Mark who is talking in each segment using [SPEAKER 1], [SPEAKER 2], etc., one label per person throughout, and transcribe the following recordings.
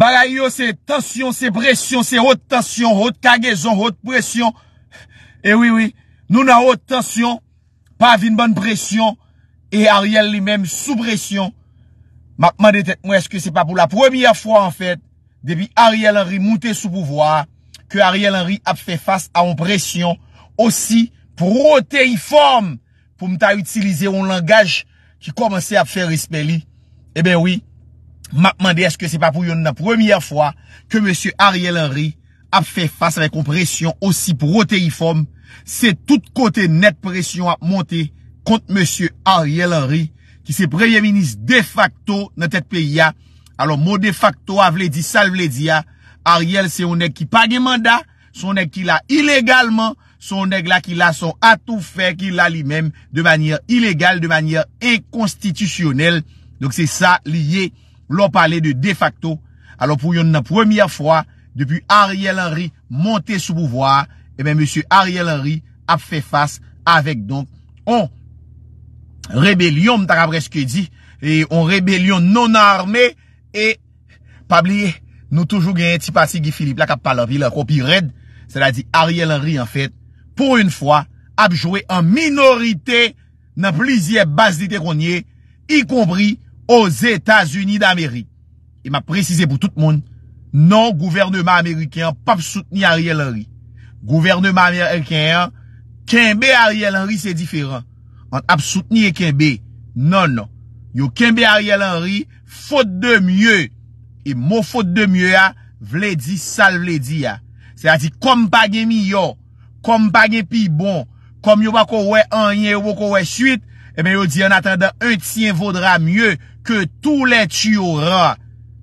[SPEAKER 1] Bagay yo se tansyon, se presyon, se hot tansyon, hot kagezon, hot presyon. E eh wii wii, nou nan hot tansyon, pa avin ban presyon, e Ariel li menm sou presyon. Mwen eske se pa pou la premiye fwa an fèt, debi Ariel Henry moutè sou pouvoar, ke Ariel Henry ap fè fass an presyon, osi pou hotè y form, pou mta utilize yon langaj ki komanse ap fè rispè li. E eh ben wii, Ma pman de eske se pa pou yon nan premye fwa ke monsye Ariel Henry ap fe fase ave kom presyon osi proteiform se tout kote net presyon ap monte kont monsye Ariel Henry ki se preye minis de facto nan tet pe ya alon mo de facto avle di sal vle di ya Ariel se yon ek ki page manda son ek ki la ilegalman son ek la ki la son atou fe ki la li men de manye ilegal de manye enkonstitisyonel donk se sa liye lò pale de de facto, alò pou yon nan premye fwa, depi Ariel Henry monte sou pouvoar, ebe eh monsi Ariel Henry ap fe fas avèk donk, an rebelyon, mta kabre skè di, an rebelyon non-armè, e pabli, nou toujou gen yon ti pasi ki Filip lak ap palevi lak opi red, sè la di Ariel Henry an fèt, pou yon fwa, ap jowe an minorite nan plizye basite konye, y koumbri, Os Etats-Unis d'Ameri. E m ap prezise pou tout moun. Non, gouvernement Amerikan, pap soutenye Ariel Henry. Gouvernement Amerikan, kenbe Ariel Henry, se diferan. Ant ap soutenye Kenbe. Non, non. Yo, Kenbe Ariel Henry, fote de mye. E mou fote de mye, vle di sal vle di. Se a di, kom pa gen mi yo. Kom pa gen pi bon. Kom yo bako we anye, yo bako we suite. E eh men yo di, an atenda, un tiyen vodra mye. ke tou le tiyoura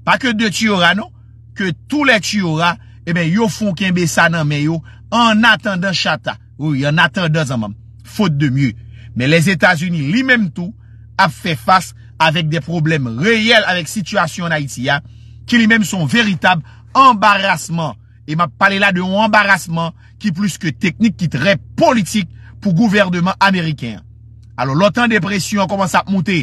[SPEAKER 1] pa ke de tiyoura nou ke tou le tiyoura e eh ben yo fon ken besa nan men yo an atan dan chata ou yon atan dan zanman fote de mye men les Etats-Unis li menm tou ap fe fase avek de problem reyel avek situasyon na Itiya ki li menm son veritab embarrasman e ma pale la de ou embarrasman ki plus ke teknik ki tre politik pou gouvernement Ameriken alo lotan depresyon koman sa ap mouti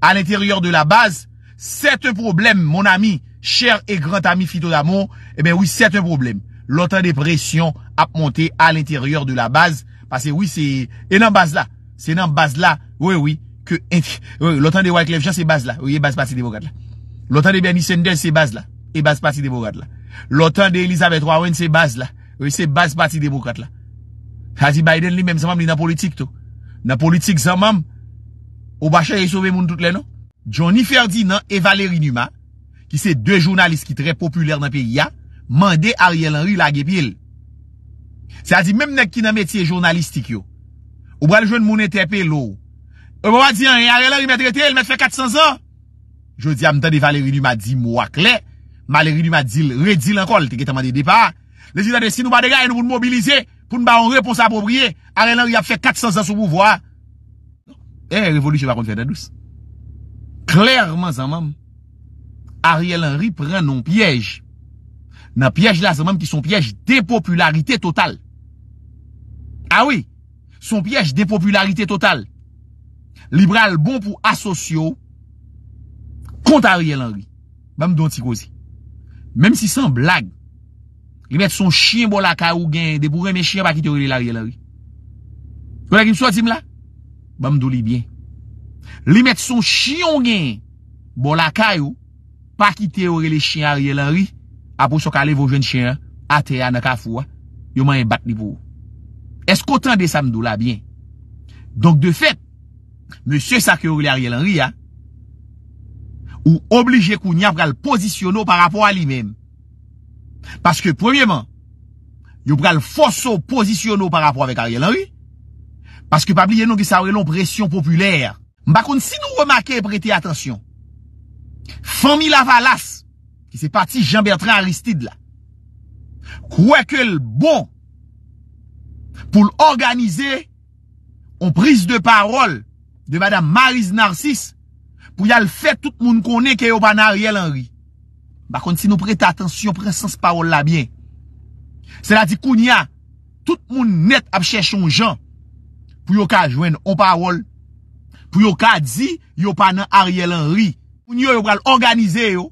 [SPEAKER 1] à l'intérieur de la base, c'est un problème, mon ami, cher et grand ami Fito d'amour. Eh bien oui, c'est un problème. L'autant des pressions a monté à l'intérieur de la base. Parce que oui, c'est... Et dans base là. C'est dans base là. Oui, oui. Que... L'OTAN l'autant des Wyclef Jean, c'est base là. Oui, base parti démocrate là. L'autant des Bernie Sanders, c'est base là. Et base parti démocrate là. L'autant des Elizabeth Warren, c'est base là. Oui, c'est base parti démocrate là. Azi Biden lui-même, ça m'a dans politique tout. Dans politique, ça m'a... Ou ba chè yè soube moun tout lè nou? Johnny Ferdinand et Valérie Numa, ki se dè jounalist ki trè populèr nan pè yè, mandè Ariel Henry la gèpil. Se a di mèm nèk ki nan metye jounalistik yo, ou ba lè joun moun etèpè lò, ou ba wad di, Ariel Henry mè trètè, el mè fè 400 ans! Je di amdè ah, de Valérie Numa di mwak lè, Valérie Numa di lè redi lè ankol, te kètè mandè dèpà. Le zi da de si nou ba de gè, el nou pou nou mobilize, pou nou ba on rè pou sa apopriye, Ariel Henry ap f E eh, revoli che pa konti fè de douz. Klèrman zan mam, Ariel Henry pren non pièj. Nan pièj la zan mam ki ah son pièj depopularité total. A wè, son pièj depopularité total. Liberal bon pou asosyo kont Ariel Henry. Mam don ti kozi. Mem si san blag, li mèt son chien bol la ka ou gen, de bourè mè chien pa ki te ou lè l'Ariel Henry. Kou la ki mswa ti m la? ba mdou li byen. Li met son chion gen, bo la kayou, pa kite ori le chien Ariel Henry, aposok ale vo jen chien, ate anakafou, yo man yon e bat li pou. Eskotan de sa mdou la byen. Donk de fet, msè sakyo ori le Ariel Henry ya, ou oblije kou nye ap kal posisyonou par apou a li men. Paske premyeman, yo pral foso posisyonou par apou a vek Ariel Henry, Paske pa bli yon nou ki sa wè lon presyon populèr. Mbakoun si nou wè makè prete atensyon. Fonmi la valas. Ki se pati Jean-Bertrand Aristide la. Kwe ke l bon. Pou l organize. On prise de parol. De Madame Maryse Narcisse. Pou yal fè tout moun konè ke yo panar yel anri. Mbakoun si nou prete atensyon. Prese ans parol la bien. Se la di koun ya. Tout moun net apchechon jant. pou yon ka jwen on parol, pou yon ka di, yon pa nan Ariel Henry. Pou nyon yon pral organize yo,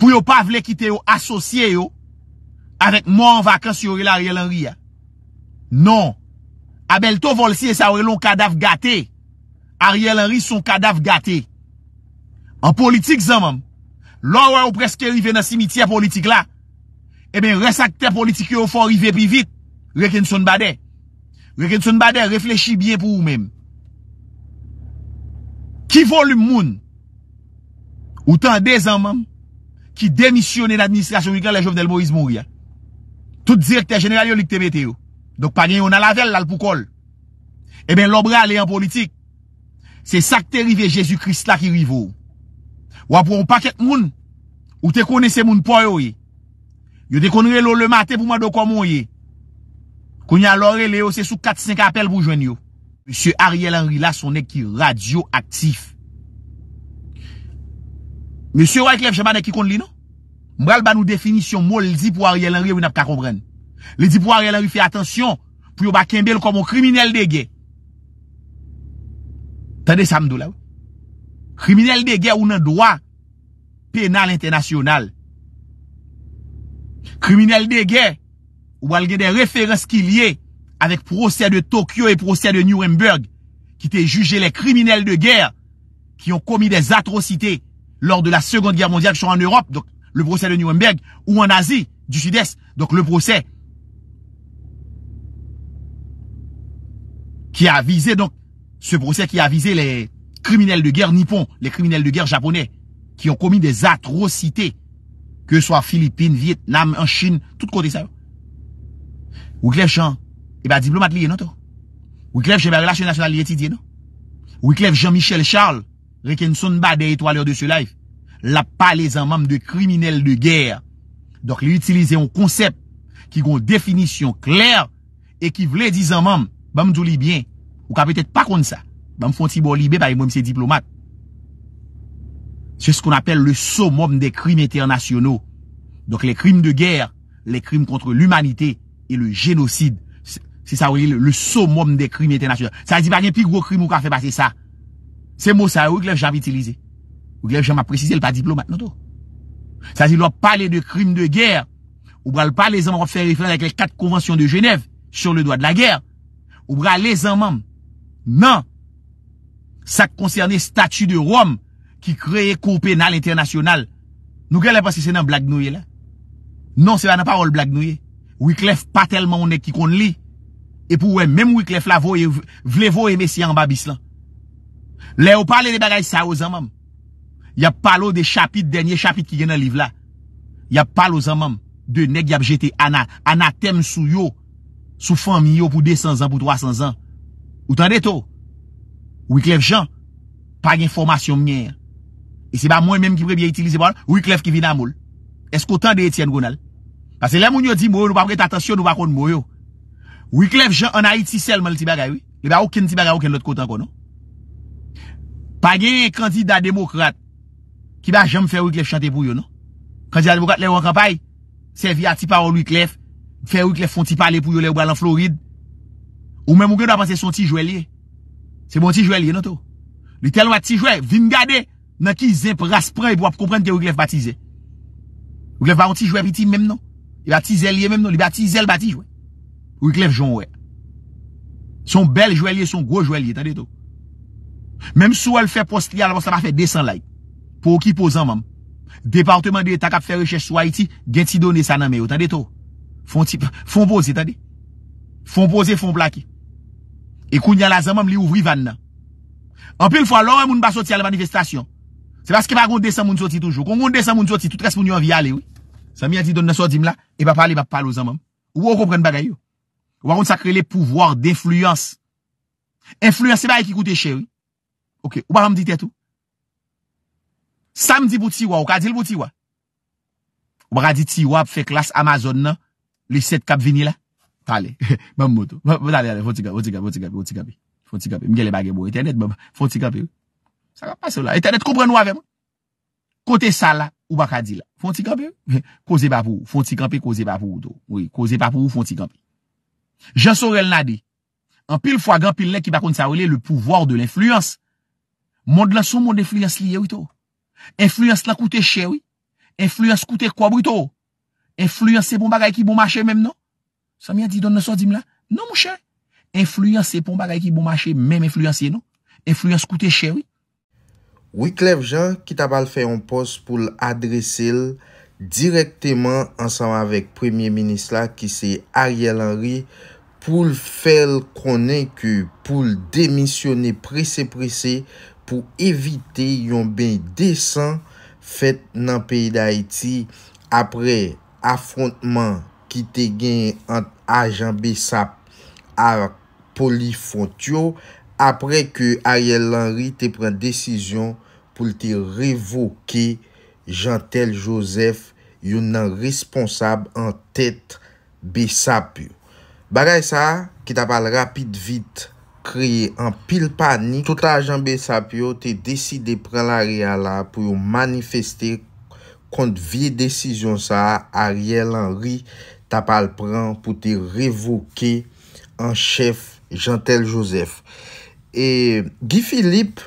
[SPEAKER 1] pou yon pa vle kite yo, asosye yo, avèk moun vakans yon Ariel Henry ya. Non, Abel Tovolsi e sa wè loun kadav gate, Ariel Henry son kadav gate. An politik zan mam, lò wè ou preske rive nan simitia politik la, e ben resakte politik yo fò rive pi vit, reken son badey. Rekensoun badè, reflechi bien pou ou mèm. Ki volum moun, ou tan dezan mèm, ki demisyonè l'administrasyon wikè la jovdel Moïse Mouria. Tout direkte genèral yo li kte betè yo. Dok panye yo nan lavel la l'poukol. Eben eh l'obra lè yon politik. Se sakte rive Jésus Christ la ki rive ou. Ou apoun pakèt moun, ou te konè se moun poyo ye. Yo te konè lò le matè pou mè do kwa moun ye. Konye alore le yo se sou 4-5 apel pou jwen yo. Monsie Ariel Henry la son ne ki radioaktif. Monsie Roy Clef Chaban ne ki kond li no? Mbral ba nou definisyon mol li di pou Ariel Henry wou nap ka kompren. Li di pou Ariel Henry fey atensyon pou yo ba kembel komo kriminele de ge. Tande samdou la wou. Kriminele de ge ou nan doa penal internasyonal. Kriminele de ge... ou al des des références qui liées avec procès de Tokyo et procès de Nuremberg, qui étaient jugés les criminels de guerre qui ont commis des atrocités lors de la Seconde Guerre mondiale, qui sont en Europe, donc le procès de Nuremberg, ou en Asie du Sud-Est, donc le procès qui a visé, donc ce procès qui a visé les criminels de guerre nippons, les criminels de guerre japonais, qui ont commis des atrocités, que ce soit Philippines, Vietnam, en Chine, tout côté ça. Ou klev chan, e ba diplomat liye noto. Ou klev chan, e be relasyon national liye ti diye noto. Ou klev Jean-Michel Charles, reken son ba de eto aler de se laif, la pa le zan mam de kriminel de ger. Donk li utilize yon konsep ki gon definisyon kler e ki vle di zan mam, bam djou libyen, ou ka petet pa kont sa, bam fonti bo libe, baye mwem se diplomat. Se skon apel le somom de krim internasyonou. Donk le krim de ger, le krim kontre l'umanite, et le génocide. C'est ça, oui, le, le summum des crimes internationaux. Ça dit pas a plus gros crime ou qu'a fait passer ça. C'est mot ça, oui, que j'ai utilisé. Ou que j'ai précisé, le pas diplomate, non, Ça dit, l'on parler de crimes de guerre. Ou bral pas les hommes faire référence avec les quatre conventions de Genève sur le droit de la guerre. Ou bral les hommes, non. Ça concernait statut de Rome qui créait cour pénal internationale. Nous, ne est pas que c'est dans blague là? Non, c'est pas dans parole blague Ou i klef pa telman ou nek ki kon li E pou wèm, mèm ou i klef la vou Vle vou eme si an babis lan Lè ou pale de bagaj sa ou zanman Y ap pale ou de chapit Dènyè chapit ki gen an liv la Y ap pale ou zanman De nek y ap jete ana Ana tem sou yo Sou fami yo pou 200 an, pou 300 an Ou tan de to Ou i klef jan Pag informasyon mnen E se ba mwen mèm ki prebiye itilize Ou i klef ki vin amoul Esko tan de Etienne Gonal Pase lè moun yo di mou yo, nou pa pre t'atasyon nou pa kon mou yo. Ou yi klef jan anayi ti selman l'ti bè gè wè. Lè bè ou kèn l'ti bè gè ou kèn lòt kòtan kò, nou. Pa gen yon kandida demokrate, ki bè jèm fè ou yi klef chante pou yon, nou. Kandida demokrate lè wè wè kapay, se fè yon ti parol ou yi klef, fè ou yi klef fònti pale pou yon lè wè wè lè wè lè wè lè wè lè wè lè wè lè wè lè wè lè wè lè wè lè wè lè wè lè wè Y a ti zelye menm nou, li ba ti zel batij wè. Ou y klef jon wè. Son bel joelye, son go joelye, tan de tou. Mem sou wè l fè postrial, wè sa pa fè desan lai. Po ki po zan mam. Departement de takap fè rechèche sou Haiti, gen ti donè sa nan meyo, tan de tou. Fon pose, tan de. Fon pose, fon plaki. E koun yalazan mam, li ouvri vann nan. Anpil fwa, lò wè moun ba soti al manifestasyon. Se baske pa kon desan moun soti toujou. Kon kon desan moun soti, tout res pou nyon vi ale wè. Sa mi a ti don naso di m la, e ba pali, e ba pali ou zan mam. Ou ou ko pren bagay yo? Ou a kon sakre le pouvoir defluyans. Influyans se ba ekikoute chèwi. Ok, ou ba ram di tè tou? Samdi bouti wap, ou ka dil bouti wap? Ou ba ga di ti wap fe klas Amazon nan? Lise t kap vini la? Tale, mam moutou. Vot ale, vot i gabi, vot i gabi, vot i gabi. Vot i gabi, mgele bagay mou. Etenet, vot i gabi yo. Sa ka pasou la. Etenet ko pren wap veman. Kote sa la, ou baka di la. Fon ti gampi ou? Koze pa pou ou. Fon ti gampi, koze pa pou ou. Oui, koze pa pou ou, fon ti gampi. Jean-Saurel Nadi. An pil fwa gampi le ki bakon sa wile le pouvoir de l'influence. Monde la son monde influence liye ou ito. Influence la koute chè ou. Influence koute kwa bou ito. Influence se bon bagay ki bon mache mèm nou. Sa mi a di don nan so di mla. Non mou chè. Influence se bon bagay ki bon mache mèm non? influence yè nou. Influence koute chè ou.
[SPEAKER 2] wiklev jan ki tabal fe yon pos pou l adrese l direkteman ansan avèk premye menis la ki se Ariel Henry pou l fel konen ke pou l demisyone prese prese pou evite yon ben desen fèt nan peyi da Haiti apre afrontman ki te gen an ajan besap a polifontyo apre ke Ariel Henry te pren desisyon pou te revoke jantel josef yon nan responsab an tet besapyo. Bagay sa, ki ta pal rapit vit, kriye an pil panik, touta jan besapyo te deside pren la ria la pou yon manifeste kont vie desisyon sa a riel an ri ta pal pren pou te revoke an chef jantel josef. E, Guy Philippe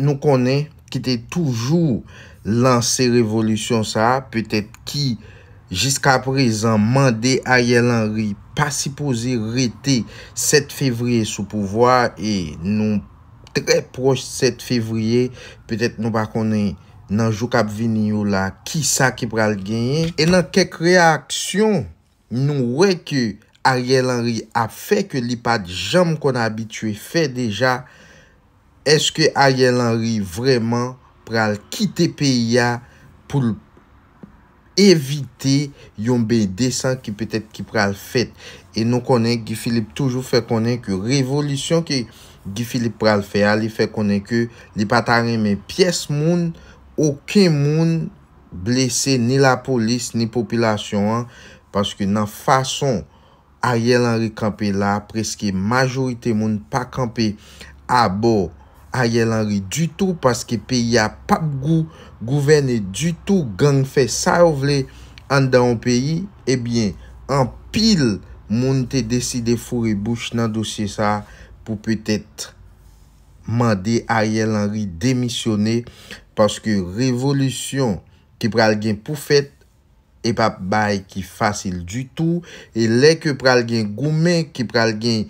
[SPEAKER 2] nou konen ki te toujou lanse revolutyon sa, petet ki jiska prezan mande Ariel Henry pa sipoze rete 7 fevriye sou pouvoi e nou tre proche 7 fevriye, petet nou pa konen nanjou kap vini yo la, ki sa ki pral genye. E nan kek reaksyon, nou we ke Ariel Henry a fe ke li pad jam kon abitue fe deja Eske a yel anri vreman pral kite pe ya pou evite yon be desan ki petet ki pral fet? E nou konen ki Filip toujou fe konen ki revolisyon ki ki Filip pral fe al, li fe konen ki li patareme piyes moun, okey moun blese ni la polis ni popilasyon an, paske nan fason a yel anri kampe la preske majorite moun pa kampe a bo. a yel anri du tou, paske pe ya pap gou, gouvene du tou, gang fe sa ou vle, an da ou peyi, ebyen, eh an pil, moun te deside fure bouch nan dosye sa, pou petet, mande a yel anri demisyone, paske revolutyon, ki pral gen poufet, e pap bay ki fasil du tou, e lek yo pral gen goumen, ki pral gen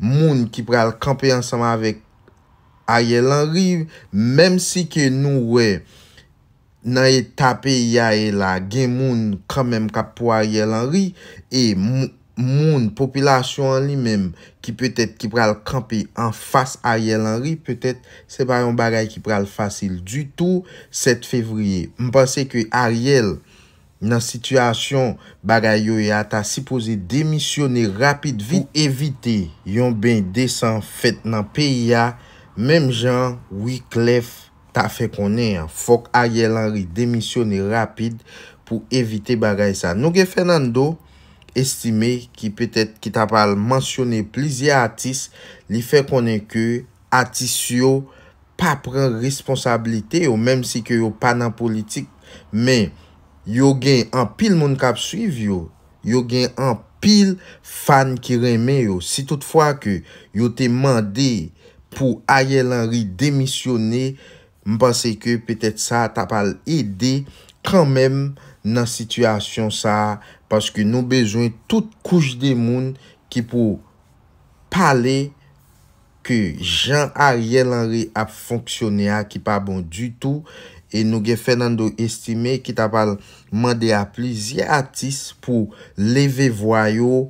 [SPEAKER 2] moun, ki pral kampe ansama avek, Ariel Henry, mem si ke nou we, nan e tape yae la, gen moun kamem kap pou Ariel Henry, e moun popilasyon an li mem, ki petet ki pral kampe en fase Ariel Henry, petet se pa yon bagay ki pral fasil du tou, 7 fevriye. M pense ke Ariel, nan situasyon bagay yo e ata, sipoze demisyone rapid vide, pou evite yon ben desen fete nan peya, Mem jan, wik lef, ta fe konen. Fok a ye lanri, demisyon ni rapid pou evite bagay sa. Nou gen Fernando, estime ki petet ki ta pal mansyone plizye atis, li fe konen ke atis yo pa pren responsabilite yo, mem si ke yo pa nan politik, men yo gen an pil moun kap suiv yo. Yo gen an pil fan ki reme yo. Si toutfwa ke yo te mande yo, pou a yel anri demisyone, mpase ke petet sa ta pal ede, kanmem nan sitwasyon sa, paske nou bezwen tout kouj de moun, ki pou pale, ke jan a yel anri ap fonksyone a, ki pa bon du tou, e nou gen Fernando estime, ki ta pal mande a plizye atis, pou leve voyo,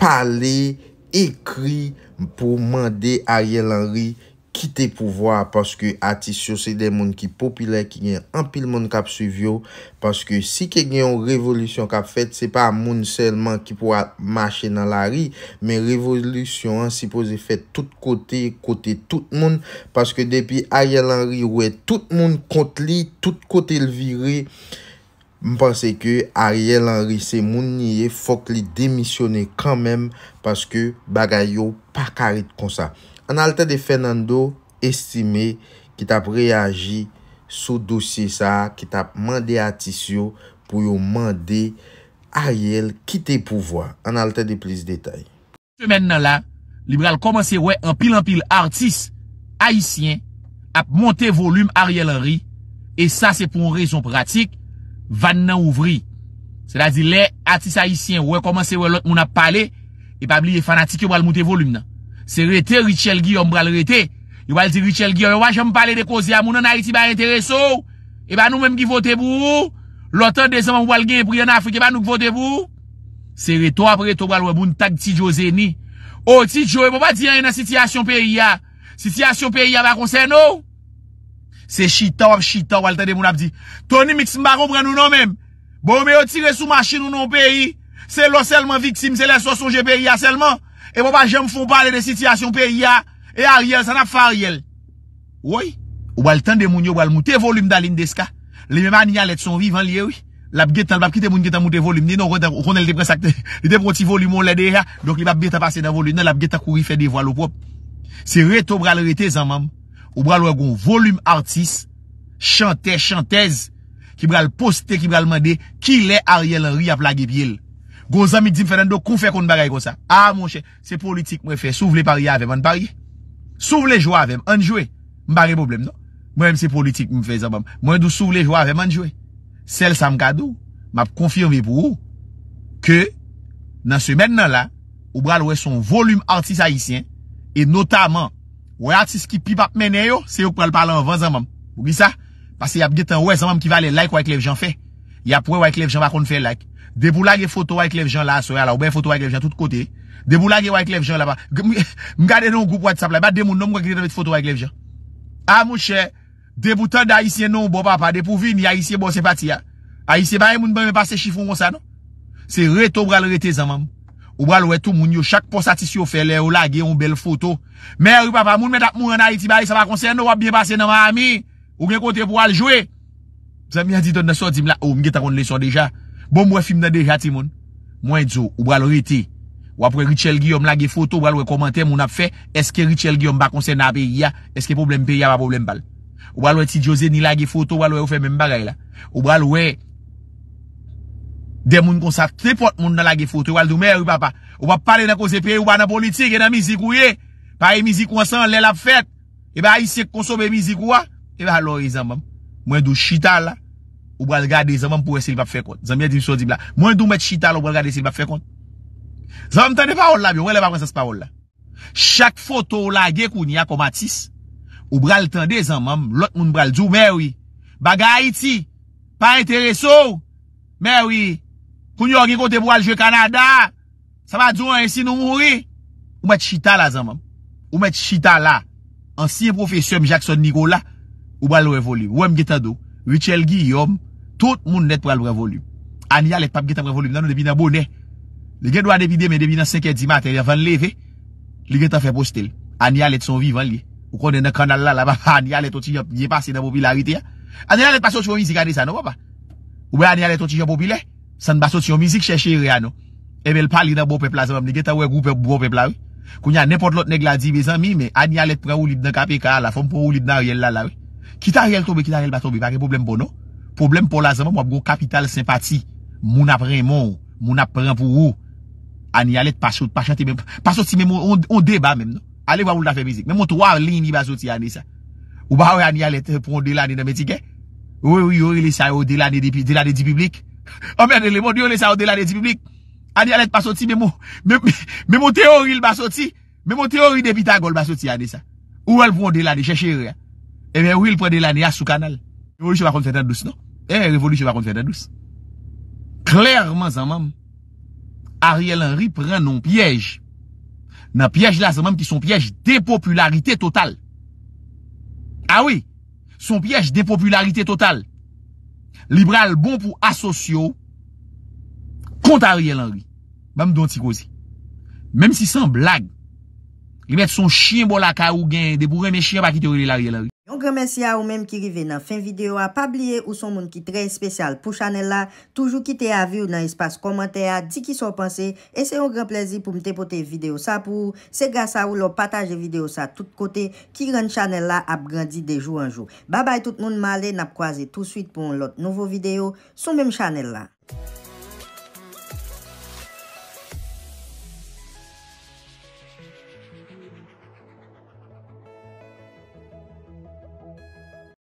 [SPEAKER 2] pale, ekri pou mande a ye lan ri, kite pou vwa, paske atis yo se de moun ki popile, ki gen anpil moun kap su vyo, paske si ke gen yon revolutyon kap fet, se pa moun selman ki pouwa mache nan la ri men revolutyon an si pose fet tout kote, kote tout moun, paske depi a ye lan ri wè, tout moun kont li tout kote l viri mi panse ke Ariel Henry se moun nye fok li demisyone kanmen paske bagay yo pa karit kon sa an alte de Fernando estime ki tap reagi sou dosye sa ki tap mande atisyon pou yo mande Ariel kite pouvoa an alte de plis detay
[SPEAKER 1] se men nan la liberal komanse we an pil an pil artist haisyen ap monte volume Ariel Henry e sa se pou an rezon pratik Van nan ouvri. Se la di le, ati sa isyen, wè komanse wè lòt moun ap pale, e pa bli e fanatik yo bral moute volum nan. Se rete Richelle Guillaume bral rete, yo bral di Richelle Guillaume, wè wajan m pale de kozi ya moun an ariti ba retereso, e ba nou menm ki vote bou, lòt an de zan moun bral gen priy an Afrika, e ba nou ki vote bou, se reto apre to bral wè boun tag Tidjo Zeni. O oh, Tidjo, e pou pa di an yon an sitiyasyon periya, sitiyasyon periya ba konsen nou, Se chita wap chita wap waltan de moun ap di, toni miks mbaron bran nou nan men, bo mè yo tire sou machin nou nan peyi, se lò selman viksim, se lè so son jè peyi ya selman, e wap a jèm foun pale de sityasyon peyi ya, e a riyel, san ap fa riyel. Woy, waltan de moun yo walt mouté volume da lin deska, le mèman yal et son vivan liye woy, lap get tan bap kit e moun getan mouté volume, ni nou konel depre sakte, li depre oti volume ou lè dey ya, donk li bap bet ap ase nan volume, nan lap get akouri fè dey vwa lopop. Ou bral wè goun volume artist, chantez, chantez, ki bral poste, ki bral mande, ki lè Ariel Henry ap la gép yèl. Gou zanmik di m fè nan do kon fè konn baray kon sa. A, ah, moun chè, se politik m wè fè souv lè pari avèm an pari. Souv lè jou avèm an jouè, m barè problem nan. Mwen m se politik m fè zanbam. Mwen dò souv lè jou avèm an jouè. Sel sa m kado, m ap konfirme pou ou, ke nan se men nan la, ou bral wè son volume artist haïsyen, e notaman, Ou e atis ki pip ap mene yo, se yo pral pral anvan zanman. Ou ki sa? Pase ya bgetan, ou e zanman ki valen like wakilevjan fe. Ya pou e wakilevjan bakon fe like. De pou lage foto wakilevjan la, soye ala, ou ben foto wakilevjan tout kote. De pou lage wakilevjan la ba. M gade nou goup wakilevjan la, ba demoun nou m wakilevjan foto wakilevjan. A mouche, de pou tanda isye nou, bo papa, de pou vin, ya isye, bo se pati ya. A isye ba e moun bame pa se chifon kon sa non. Se reto bral rete zanman. Ou bral wè tou moun yo chak posatis yo fè lè ou lage yon bel foto. Mè yon papa moun met ap moun yon a li ti ba li sa va konsen nou wap biye basen nan mami. Ou gen kote pou wale jowe. Zan mi a di ton naso di mla ou oh, mge ta kon leson deja. Bon mwen film nan deja ti moun. Mwen dzo ou bral wè ti. Wap wè Richel Guillaume lage foto ou bral wè komante moun ap fè. Eske Richel Guillaume ba konsen nan peyi ya. Eske problem peyi ya ba problem bal. Ou bral wè ti Jose ni lage foto ou bral wè ou fè men baray la. Ou bral wè. Demoun kon sa trepot moun nan lage fote. Wale doun mè wè pa pa. Wap pale nan kozepe, wap nan politik, wap nan mizi kouye. Pa e mizi konsan, lè la fèt. E ba aisek konson be mizi kouwa. E ba alo e zan mèm. Mwen doun chital la, wabal gade zan mèm pou e silbap fèkont. Zan mèm di souzib la. Mwen doun mèm chital la, wabal gade silbap fèkont. Zan mèm tande fawol la bi, wè le wap wè sa spawol la. Chak fote wale gade kou ni a komatis. Wabal tande zan mèm Koun yon ki kote pou aljwe Kanada Sa va djou an esi nou mouri Ou met chita la zan mam Ou met chita la Ansiye profesyon Jackson Nikola Ou balo revolu Wem geta do Richelle Guillaume Tout moun net pral revolu Ani alet pap geta revolu nan nou debina bonè Le gen do an depide men debina 5 et 10 mater Ya van leve Le gen ta fe postel Ani alet son vivan li Ou konen nan kanal la la Ani alet oti yop Nye pase nan popi la wite ya Ani alet pase ou chvon vizik ane sa nou wapa Ou be ani alet oti yop popi le San basoti yon mizik chè chè rè anon Ebel pali nan bo pepla zanman Mne geta wèk wèk wèk bo pepla wè Kou nyan nèpot lot nèk la di vè zanmi Mè an yalèt prè wèk wèk nan kape ka la Fèm pou wèk wèk nan rèl la la wè Kita rèl tobe, kita rèl batobi Parè problem pou nou Problem pou la zanman Mwap go kapital simpati Moun apren moun Moun apren pou ou An yalèt pasout, pasouti mèm Pasouti mèm, on déba mèm Ale wèk wèk wèk nan fè mizik Mèm O mèdè, le mò diyo lè sa ou dè la dè di publik. Anè, alèk pa soti mè mò. Mè mò teoril ba soti. Mè mò teoril dè bitan gol ba soti anè sa. Ou el vwò dè la dè chè chè rè. E mè ou il pre dè la nè a sou kanal. Evolüche bakon fè dè douz non. E evolüche bakon fè dè douz. Klèrman sa mèm. Ariel Henry pren non pièj. Nan pièj la sa mèm ki son pièj depopularité total. A wè. Son pièj depopularité total. A wè. Libral bon pou asosyo, kont a rye lan ri. Mam don ti kozi. Mem si san blag, li met son chien bol la ka ou gen, de pou reme chien pa ki te rye lan ri.
[SPEAKER 2] Yon gen mersi a ou menm ki rive nan fin video a, pa bliye ou son moun ki trey spesyal pou chanel la, toujou ki te avi ou nan espas komante a, di ki son panse, e se yon gen plezi pou mte pote video sa pou, se gasa ou lop pataje video sa tout kote, ki ren chanel la ap grandi de jou an jou. Babay tout moun male, nap kwaze tout suite pou lot nouvo video, son menm chanel la.